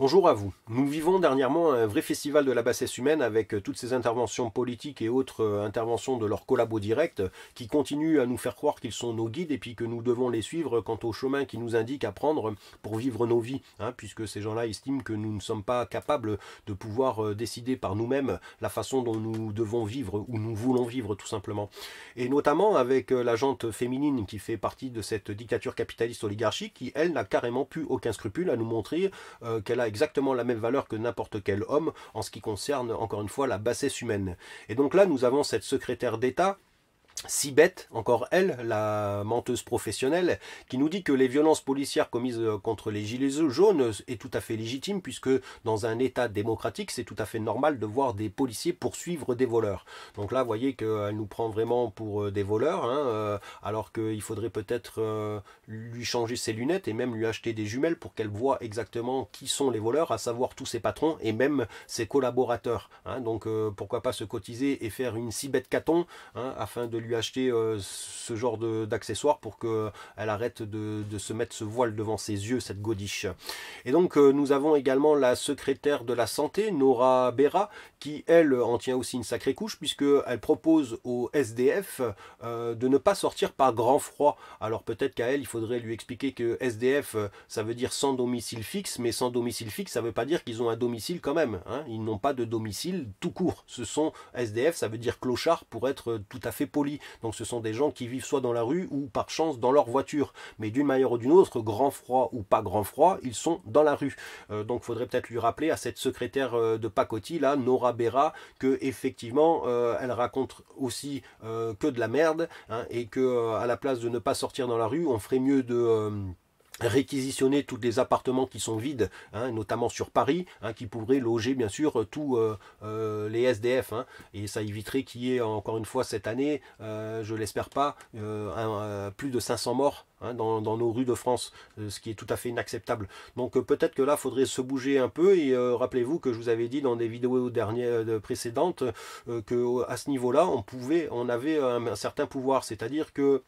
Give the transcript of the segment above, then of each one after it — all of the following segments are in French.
Bonjour à vous. Nous vivons dernièrement un vrai festival de la bassesse humaine avec euh, toutes ces interventions politiques et autres euh, interventions de leurs collabos directs euh, qui continuent à nous faire croire qu'ils sont nos guides et puis que nous devons les suivre quant au chemin qu'ils nous indiquent à prendre pour vivre nos vies, hein, puisque ces gens-là estiment que nous ne sommes pas capables de pouvoir décider par nous-mêmes la façon dont nous devons vivre ou nous voulons vivre tout simplement. Et notamment avec la gente féminine qui fait partie de cette dictature capitaliste oligarchique qui, elle, n'a carrément plus aucun scrupule à nous montrer qu'elle a exactement la même valeur que n'importe quel homme en ce qui concerne, encore une fois, la bassesse humaine. Et donc là, nous avons cette secrétaire d'État si bête encore elle, la menteuse professionnelle, qui nous dit que les violences policières commises euh, contre les gilets jaunes est tout à fait légitime puisque dans un état démocratique, c'est tout à fait normal de voir des policiers poursuivre des voleurs. Donc là, vous voyez qu'elle nous prend vraiment pour euh, des voleurs, hein, euh, alors qu'il faudrait peut-être lui changer ses lunettes et même lui acheter des jumelles pour qu'elle voit exactement qui sont les voleurs, à savoir tous ses patrons et même ses collaborateurs. Hein. Donc pourquoi pas se cotiser et faire une Sibeth Caton hein, afin de lui acheter euh, ce genre d'accessoires pour qu'elle euh, arrête de, de, se mettre ce voile devant ses yeux, cette godiche. Et donc euh, nous avons également la secrétaire de la santé, Nora Bera, qui elle en tient aussi une sacrée couche puisqu'elle propose au SDF de ne pas sortir par grand froid. Alors peut-être qu'à elle, il faudrait lui expliquer que SDF, ça veut dire sans domicile fixe, mais sans domicile fixe, ça ne veut pas dire qu'ils ont un domicile quand même. Hein. Ils n'ont pas de domicile tout court. Ce sont SDF, ça veut dire clochard pour être tout à fait poli. Donc ce sont des gens qui vivent soit dans la rue ou par chance dans leur voiture. Mais d'une manière ou d'une autre, grand froid ou pas grand froid, ils sont dans la rue. Euh, donc faudrait peut-être lui rappeler à cette secrétaire euh, de Pacotti, là, Nora Bera, que effectivement, euh, elle raconte aussi que de la merde hein, et que à la place de ne pas sortir dans la rue, on ferait mieux de réquisitionner tous les appartements qui sont vides, hein, notamment sur Paris, hein, qui pourraient loger bien sûr tous euh, euh, les SDF. Hein. et ça éviterait qu'il y ait encore une fois cette année, euh, je l'espère pas, plus de 500 morts dans, nos rues de France, ce qui est tout à fait inacceptable. Donc peut-être que là, il faudrait se bouger un peu. Et rappelez-vous que je vous avais dit dans des vidéos précédentes que à ce niveau-là, on pouvait, on avait un certain pouvoir, c'est-à-dire que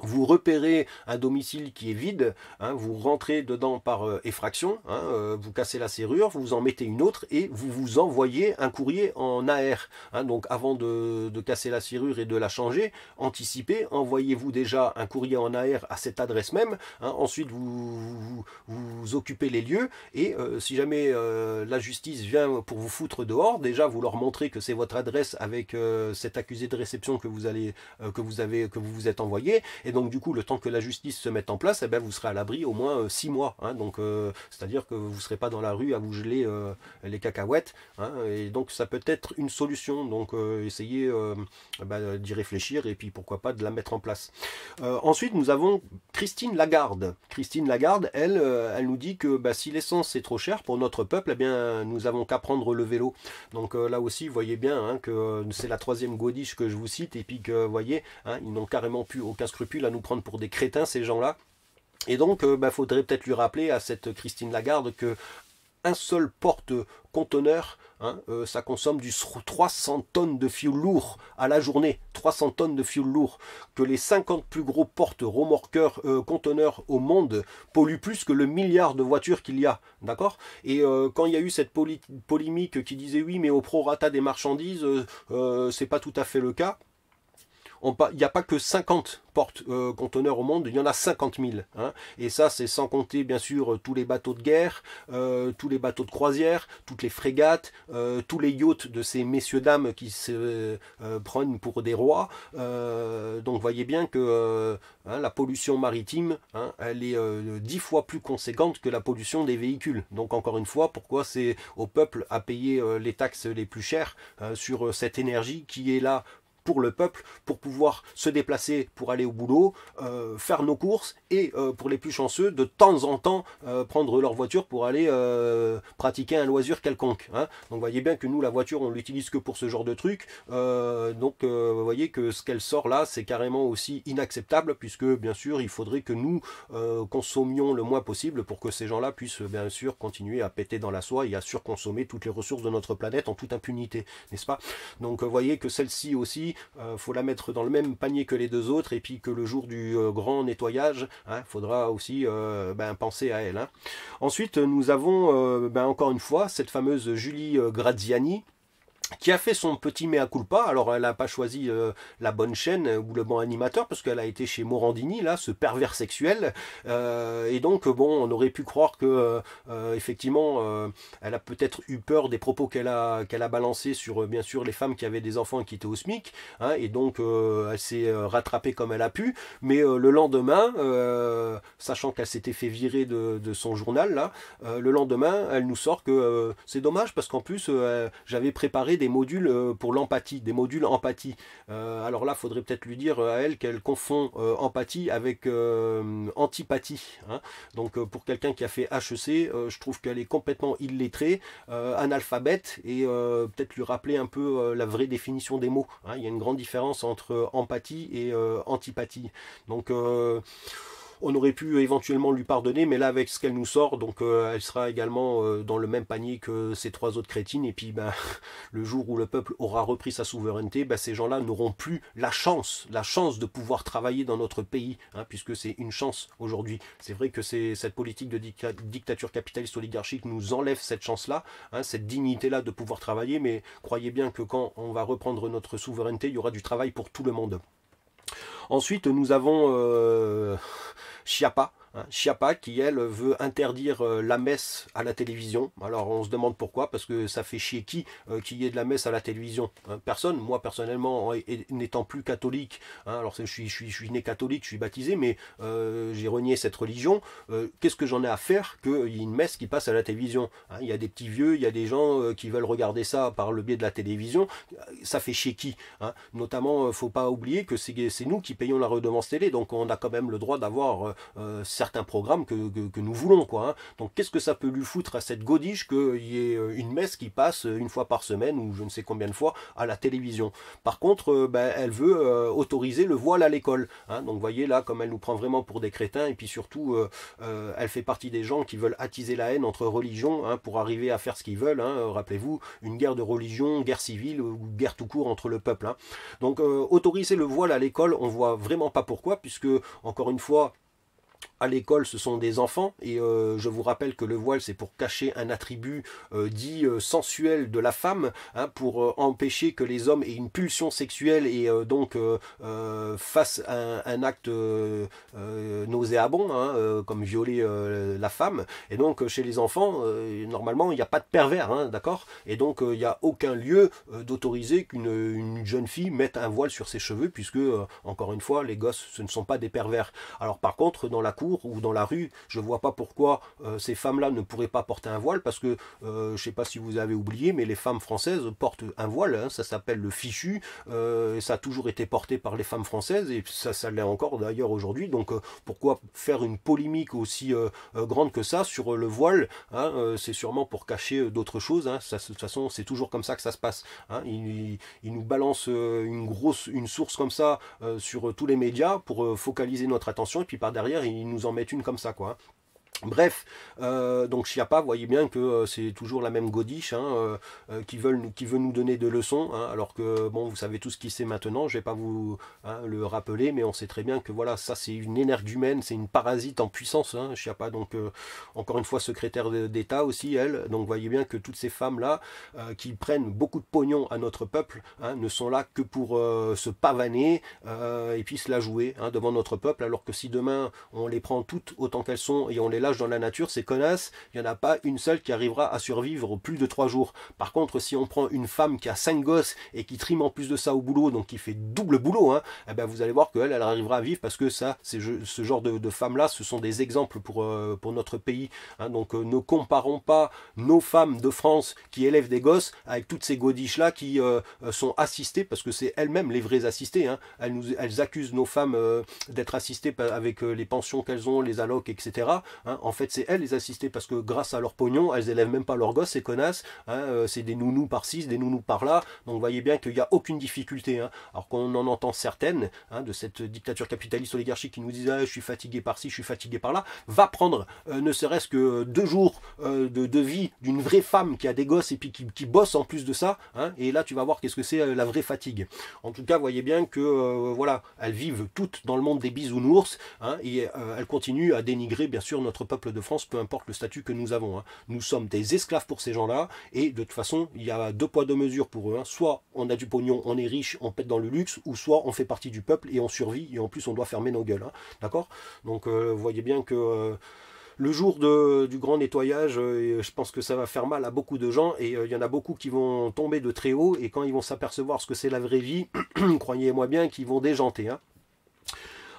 vous repérez un domicile qui est vide, hein, vous rentrez dedans par euh, effraction, hein, euh, vous cassez la serrure, vous en mettez une autre et vous vous envoyez un courrier en AR. Hein. donc avant de, casser la serrure et de la changer, anticipez, envoyez-vous déjà un courrier en AR à cette adresse même. ensuite, vous, vous, occupez les lieux et euh, si jamais la justice vient pour vous foutre dehors, déjà vous leur montrez que c'est votre adresse avec cet accusé de réception que vous allez, que vous avez, que vous vous êtes envoyé. Et donc du coup, le temps que la justice se mette en place, eh ben, vous serez à l'abri au moins euh, six mois. Hein. donc euh, c'est-à-dire que vous ne serez pas dans la rue à vous geler euh, les cacahuètes. Hein. et donc ça peut être une solution. Donc essayez bah, d'y réfléchir et puis pourquoi pas de la mettre en place. ensuite, nous avons Christine Lagarde. Christine Lagarde, elle, elle nous dit que bah, si l'essence est trop chère pour notre peuple, eh bien, nous avons qu'à prendre le vélo. Donc là aussi, vous voyez bien hein, que c'est la troisième godiche que je vous cite, et puis que, vous voyez, ils n'ont carrément plus aucun scrupule à nous prendre pour des crétins, ces gens-là. Et donc, euh, bah, faudrait peut-être lui rappeler à cette Christine Lagarde que un seul porte-conteneur, hein, euh, ça consomme du 300 tonnes de fioul lourd à la journée, 300 tonnes de fioul lourd, que les 50 plus gros porte remorqueurs euh, conteneurs au monde polluent plus que le milliard de voitures qu'il y a, d'accord Et quand il y a eu cette polémique qui disait oui, mais au prorata des marchandises, c'est pas tout à fait le cas, il n'y a pas que 50 portes euh, conteneurs au monde, il y en a 50 000. Hein. et ça, c'est sans compter bien sûr euh, tous les bateaux de guerre, euh, tous les bateaux de croisière, toutes les frégates, tous les yachts de ces messieurs dames qui se prennent pour des rois. donc, voyez bien que hein, la pollution maritime, hein, elle est dix fois plus conséquente que la pollution des véhicules. Donc, encore une fois, pourquoi c'est au peuple à payer les taxes les plus chères sur cette énergie qui est là pour le peuple, pour pouvoir se déplacer, pour aller au boulot, euh, faire nos courses et euh, pour les plus chanceux, de temps en temps, euh, prendre leur voiture pour aller pratiquer un loisir quelconque. Hein. Donc voyez bien que nous, la voiture, on l'utilise que pour ce genre de truc. donc vous voyez que ce qu'elle sort là, c'est carrément aussi inacceptable puisque bien sûr, il faudrait que nous consommions le moins possible pour que ces gens-là puissent bien sûr continuer à péter dans la soie et à surconsommer toutes les ressources de notre planète en toute impunité, n'est-ce pas Donc vous voyez que celle-ci aussi, euh, faut la mettre dans le même panier que les deux autres, et puis que le jour du euh, grand nettoyage, il hein, faudra aussi euh, ben, penser à elle. Hein. Ensuite, nous avons ben, encore une fois cette fameuse Julie Graziani, qui a fait son petit mea culpa. Alors, elle n'a pas choisi euh, la bonne chaîne euh, ou le bon animateur parce qu'elle a été chez Morandini, là, ce pervers sexuel. Euh, et donc, bon, on aurait pu croire que, effectivement, elle a peut-être eu peur des propos qu'elle a, qu'elle a balancés sur, bien sûr, les femmes qui avaient des enfants et qui étaient au SMIC. Hein. et donc, elle s'est rattrapée comme elle a pu. Mais le lendemain, sachant qu'elle s'était fait virer de, de, son journal, là, le lendemain, elle nous sort que c'est dommage parce qu'en plus, j'avais préparé des modules euh, pour l'empathie, des modules empathie. Euh, alors là, il faudrait peut-être lui dire euh, à elle qu'elle confond empathie avec antipathie. Hein. Donc pour quelqu'un qui a fait HEC, je trouve qu'elle est complètement illettrée, analphabète, et peut-être lui rappeler un peu la vraie définition des mots. Hein. Il y a une grande différence entre empathie et antipathie. Donc on aurait pu éventuellement lui pardonner, mais là avec ce qu'elle nous sort, donc euh, elle sera également euh, dans le même panier que ces trois autres crétines, et puis ben, le jour où le peuple aura repris sa souveraineté, ben, ces gens-là n'auront plus la chance, la chance de pouvoir travailler dans notre pays, hein, puisque c'est une chance aujourd'hui. C'est vrai que cette politique de dictature capitaliste oligarchique nous enlève cette chance-là, hein, cette dignité-là de pouvoir travailler, mais croyez bien que quand on va reprendre notre souveraineté, il y aura du travail pour tout le monde. Ensuite, nous avons euh, Chiappa. Chiappa qui, elle, veut interdire euh, la messe à la télévision. Alors on se demande pourquoi, parce que ça fait chier qui qui euh, qu'il y ait de la messe à la télévision hein. Personne. Moi, personnellement, n'étant plus catholique, hein, alors je suis, je, suis, né catholique, je suis baptisé, mais euh, j'ai renié cette religion. Qu'est-ce que j'en ai à faire qu'il y ait une messe qui passe à la télévision hein? Il y a des petits vieux, il y a des gens qui veulent regarder ça par le biais de la télévision. Ça fait chier qui il Notamment, faut pas oublier que c'est nous qui payons la redevance télé, donc on a quand même le droit d'avoir un programme que, que, nous voulons. Quoi, hein. Donc qu'est-ce que ça peut lui foutre à cette godiche qu'il y ait euh, une messe qui passe euh, une fois par semaine ou je ne sais combien de fois à la télévision Par contre, euh, ben, elle veut autoriser le voile à l'école. Hein. Donc voyez là, comme elle nous prend vraiment pour des crétins, et puis surtout, elle fait partie des gens qui veulent attiser la haine entre religions hein, pour arriver à faire ce qu'ils veulent. Rappelez-vous, une guerre de religion, guerre civile ou guerre tout court entre le peuple. Donc autoriser le voile à l'école, on voit vraiment pas pourquoi, puisque encore une fois, à l'école, ce sont des enfants, et euh, je vous rappelle que le voile, c'est pour cacher un attribut euh, dit euh, sensuel de la femme, hein, pour empêcher que les hommes aient une pulsion sexuelle et donc fassent un, acte nauséabond, hein, comme violer la femme. Et donc, chez les enfants, normalement, il n'y a pas de pervers, hein, d'accord Et donc, il n'y a aucun lieu d'autoriser qu'une jeune fille mette un voile sur ses cheveux, puisque, encore une fois, les gosses, ce ne sont pas des pervers. Alors, par contre, dans la cour ou dans la rue, je vois pas pourquoi euh, ces femmes-là ne pourraient pas porter un voile, parce que euh, je sais pas si vous avez oublié, mais les femmes françaises portent un voile, hein. ça s'appelle le fichu, euh, ça a toujours été porté par les femmes françaises, et ça, ça l'est encore d'ailleurs aujourd'hui, donc pourquoi faire une polémique aussi grande que ça sur le voile hein, C'est sûrement pour cacher d'autres choses, hein. de toute façon c'est toujours comme ça que ça se passe. Ils, ils, nous balancent une grosse, une source comme ça sur tous les médias pour focaliser notre attention, et puis par derrière, ils ils nous en mettent une comme ça, quoi. Hein. Bref, euh, donc vous voyez bien que euh, c'est toujours la même godiche hein, euh, euh, qui, veut nous donner de leçons, hein, alors que bon, vous savez tout ce qui sait maintenant, je ne vais pas vous hein, le rappeler, mais on sait très bien que voilà, ça c'est une énergumène, c'est une parasite en puissance, Chiapa, donc encore une fois secrétaire d'État aussi, elle, donc voyez bien que toutes ces femmes-là qui prennent beaucoup de pognon à notre peuple ne sont là que pour se pavaner et puis se la jouer devant notre peuple, alors que si demain on les prend toutes autant qu'elles sont et on les laisse dans la nature, ces connasses, il n'y en a pas une seule qui arrivera à survivre plus de trois jours. Par contre, si on prend une femme qui a cinq gosses et qui trime en plus de ça au boulot, donc qui fait double boulot, hein, eh ben vous allez voir qu'elle, elle arrivera à vivre parce que ça, c'est ce genre de, femmes-là, ce sont des exemples pour, euh, pour notre pays. Hein. donc euh, ne comparons pas nos femmes de France qui élèvent des gosses avec toutes ces godiches-là qui euh, sont assistées, parce que c'est elles-mêmes les vraies assistées. Hein. Elles, nous, elles accusent nos femmes d'être assistées avec les pensions qu'elles ont, les allocs, etc. Hein. En fait, c'est elles les assistées parce que grâce à leur pognon, elles élèvent même pas leurs gosses, ces connasses. Hein, euh, c'est des nounous par ci, des nounous par là. Donc, vous voyez bien qu'il n'y a aucune difficulté. Hein. Alors qu'on en entend certaines hein, de cette dictature capitaliste oligarchique qui nous disent ah, je suis fatigué par ci, je suis fatigué par là, va prendre euh, ne serait-ce que deux jours euh, de, vie d'une vraie femme qui a des gosses et puis qui, bosse en plus de ça. et là, tu vas voir qu'est-ce que c'est la vraie fatigue. En tout cas, vous voyez bien que voilà, elles vivent toutes dans le monde des bisounours et elles continuent à dénigrer bien sûr notre peuple de France, peu importe le statut que nous avons. Hein. Nous sommes des esclaves pour ces gens-là, et de toute façon, il y a deux poids, deux mesures pour eux. Hein. Soit on a du pognon, on est riche, on pète dans le luxe, ou soit on fait partie du peuple et on survit, et en plus on doit fermer nos gueules. Hein. D'accord Donc euh, vous voyez bien que... Euh, le jour du grand nettoyage, euh, je pense que ça va faire mal à beaucoup de gens et il y en a beaucoup qui vont tomber de très haut et quand ils vont s'apercevoir ce que c'est la vraie vie, croyez-moi bien qu'ils vont déjanter.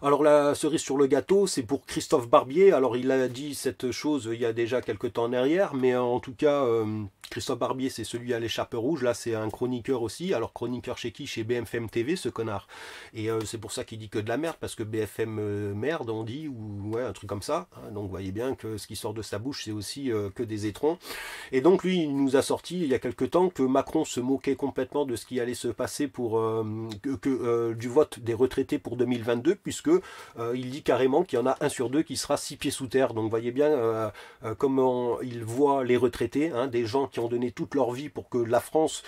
Alors la cerise sur le gâteau, c'est pour Christophe Barbier. Alors il a dit cette chose il y a déjà quelques temps en arrière, mais euh, en tout cas, euh, Christophe Barbier, c'est celui à l'écharpe rouge. Là, c'est un chroniqueur aussi. Alors chroniqueur chez qui Chez BFM TV, ce connard. Et euh, c'est pour ça qu'il dit que de la merde, parce que BFM merde, on dit, ou ouais, un truc comme ça. Donc, hein. donc voyez bien que ce qui sort de sa bouche, c'est aussi que des étrons. Et donc lui, il nous a sorti il y a quelques temps que Macron se moquait complètement de ce qui allait se passer pour que, du vote des retraités pour 2022, puisque euh, il dit carrément qu'il y en a un sur deux qui sera six pieds sous terre. Donc voyez bien euh, euh, comment il voit les retraités, hein, des gens qui ont donné toute leur vie pour que la France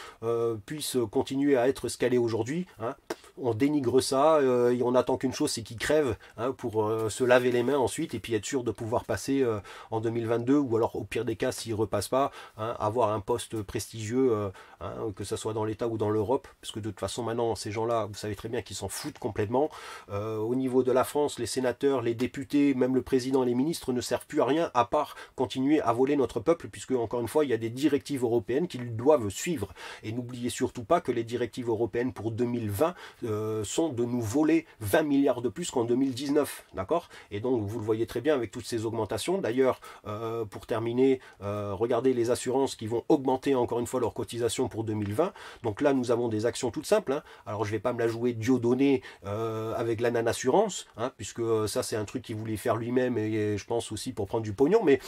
puisse continuer à être ce qu'elle est aujourd'hui. Hein on dénigre ça euh, et on attend qu'une chose, c'est qu'ils crèvent hein, pour euh, se laver les mains ensuite et puis être sûr de pouvoir passer euh, en 2022 ou alors au pire des cas, s'ils repassent pas, hein, avoir un poste prestigieux, hein, que ce soit dans l'État ou dans l'Europe, parce que de toute façon maintenant, ces gens-là, vous savez très bien qu'ils s'en foutent complètement. au niveau de la France, les sénateurs, les députés, même le président, les ministres ne servent plus à rien à part continuer à voler notre peuple, puisque encore une fois, il y a des directives européennes qu'ils doivent suivre. Et n'oubliez surtout pas que les directives européennes pour 2020 euh, sont de nous voler 20 milliards de plus qu'en 2019. D'accord Et donc, vous le voyez très bien avec toutes ces augmentations. D'ailleurs, euh, pour terminer, euh, regardez les assurances qui vont augmenter encore une fois leur cotisation pour 2020. Donc là, nous avons des actions toutes simples. Hein. Alors, je ne vais pas me la jouer donné avec la assurance, hein, puisque ça, c'est un truc qu'il voulait faire lui-même et, je pense aussi pour prendre du pognon. Mais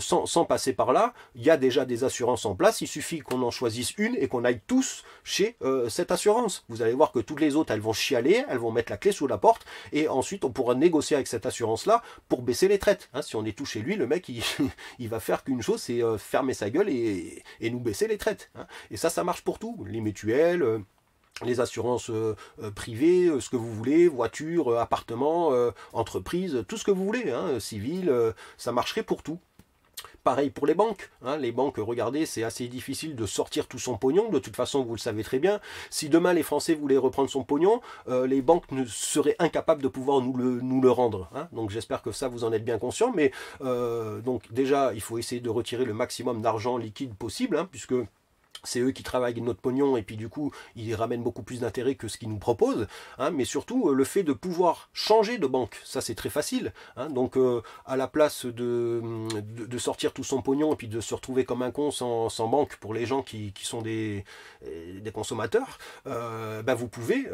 sans, sans passer par là, il y a déjà des assurances en place. Il suffit qu'on en choisisse une et qu'on aille tous chez cette assurance. Vous allez voir que toutes les autres elles vont chialer, elles vont mettre la clé sous la porte, et ensuite on pourra négocier avec cette assurance-là pour baisser les traites. Hein. si on est tout chez lui, le mec, il, va faire qu'une chose, c'est euh, fermer sa gueule et, nous baisser les traites. Hein. Et ça, ça marche pour tout. Les mutuelles euh, les assurances euh, privées, ce que vous voulez, voiture, appartements, appartement, entreprise, tout ce que vous voulez, hein, civil, ça marcherait pour tout. Pareil pour les banques. Hein. Les banques, regardez, c'est assez difficile de sortir tout son pognon. De toute façon, vous le savez très bien. Si demain les Français voulaient reprendre son pognon, euh, les banques ne seraient incapables de pouvoir nous le, nous le rendre. Hein. Donc j'espère que ça, vous en êtes bien conscient. Mais euh, donc déjà, il faut essayer de retirer le maximum d'argent liquide possible, hein, puisque c'est eux qui travaillent notre pognon et puis du coup ils ramènent beaucoup plus d'intérêt que ce qu'ils nous proposent hein, mais surtout euh, le fait de pouvoir changer de banque ça c'est très facile hein. donc euh, à la place de, de, sortir tout son pognon et puis de se retrouver comme un con sans, banque pour les gens qui, qui sont des, euh, des consommateurs ben vous pouvez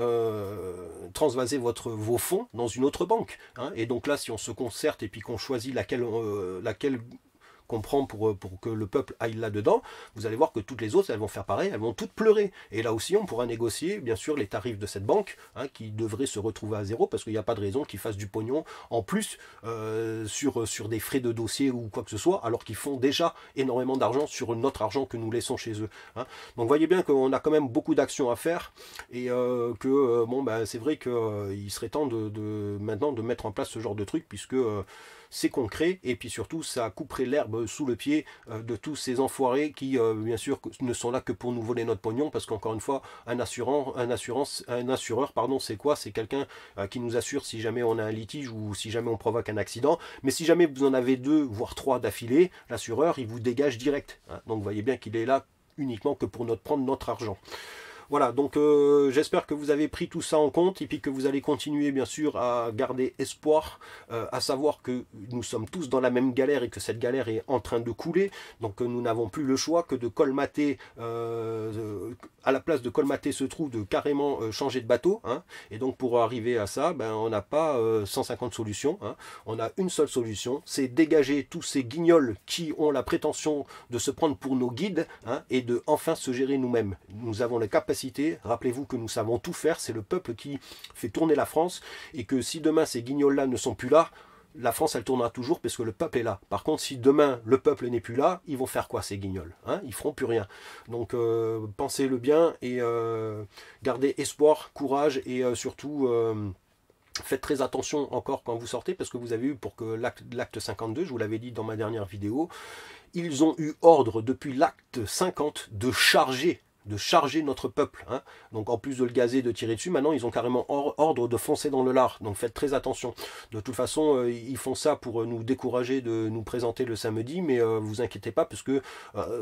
transvaser votre, vos fonds dans une autre banque hein. et donc là si on se concerte et puis qu'on choisit laquelle, laquelle qu'on euh, pour, que le peuple aille là-dedans, vous allez voir que toutes les autres, elles vont faire pareil, elles vont toutes pleurer. Et là aussi, on pourra négocier, bien sûr, les tarifs de cette banque, hein, qui devrait se retrouver à zéro, parce qu'il n'y a pas de raison qu'ils fassent du pognon en plus euh, sur, euh, sur des frais de dossier ou quoi que ce soit, alors qu'ils font déjà énormément d'argent sur notre argent que nous laissons chez eux. Hein. Donc voyez bien qu'on a quand même beaucoup d'actions à faire, et que, bon, ben, c'est vrai qu'il serait temps de, de, maintenant de mettre en place ce genre de truc, puisque c'est concret, et puis surtout, ça couperait l'herbe sous le pied euh, de tous ces enfoirés qui, euh, bien sûr, ne sont là que pour nous voler notre pognon, parce qu'encore une fois, un, un, assurance, un assureur, pardon, c'est quoi C'est quelqu'un euh, qui nous assure si jamais on a un litige ou si jamais on provoque un accident, mais si jamais vous en avez deux, voire trois d'affilée, l'assureur, il vous dégage direct. Hein. Donc, vous voyez bien qu'il est là uniquement que pour prendre notre argent. Voilà, donc euh, j'espère que vous avez pris tout ça en compte et puis que vous allez continuer bien sûr à garder espoir, euh, à savoir que nous sommes tous dans la même galère et que cette galère est en train de couler, donc euh, nous n'avons plus le choix que de colmater à la place de colmater ce trou, de carrément euh, changer de bateau. Hein. Et donc pour arriver à ça, ben, on n'a pas 150 euh, solutions. Hein. On a une seule solution, c'est dégager tous ces guignols qui ont la prétention de se prendre pour nos guides hein, et de enfin se gérer nous-mêmes. Nous avons la capacité, rappelez-vous que nous savons tout faire, c'est le peuple qui fait tourner la France et que si demain ces guignols-là ne sont plus là, la France, elle tournera toujours parce que le peuple est là. Par contre, si demain, le peuple n'est plus là, ils vont faire quoi, ces guignols hein Ils feront plus rien. Donc, euh, pensez le bien et euh, gardez espoir, courage et euh, surtout... Faites très attention encore quand vous sortez, parce que vous avez eu pour que l'acte 52, je vous l'avais dit dans ma dernière vidéo, ils ont eu ordre depuis l'acte 50 de charger de charger notre peuple. Hein. Donc en plus de le gazer, de tirer dessus, maintenant ils ont carrément ordre de foncer dans le lard. Donc faites très attention. De toute façon, euh, ils font ça pour euh, nous décourager de nous présenter le samedi, mais ne euh, vous inquiétez pas parce que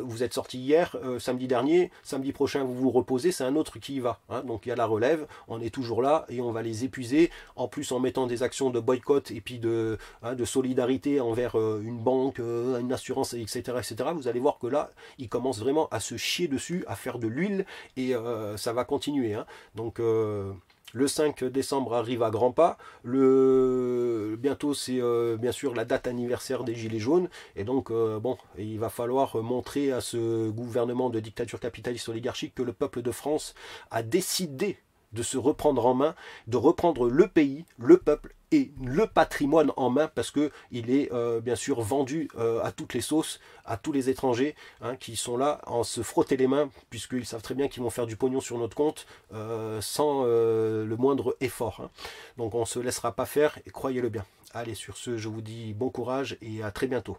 vous êtes sortis hier, samedi dernier, samedi prochain vous vous reposez, c'est un autre qui y va. Hein. Donc il y a la relève, on est toujours là et on va les épuiser. En plus en mettant des actions de boycott et puis de, hein, de solidarité envers une banque, une assurance, etc., etc. Vous allez voir que là, ils commencent vraiment à se chier dessus, à faire de l'huile et euh, ça va continuer. Hein. Donc euh, le 5 décembre arrive à grands pas. Le... Bientôt, c'est euh, bien sûr la date anniversaire des Gilets jaunes. Et donc, bon, il va falloir montrer à ce gouvernement de dictature capitaliste oligarchique que le peuple de France a décidé de se reprendre en main, de reprendre le pays, le peuple et le patrimoine en main parce que il est euh, bien sûr vendu euh, à toutes les sauces, à tous les étrangers hein, qui sont là en se frotter les mains puisqu'ils savent très bien qu'ils vont faire du pognon sur notre compte euh, sans le moindre effort. Hein. Donc on ne se laissera pas faire et croyez-le bien. Allez sur ce, je vous dis bon courage et à très bientôt.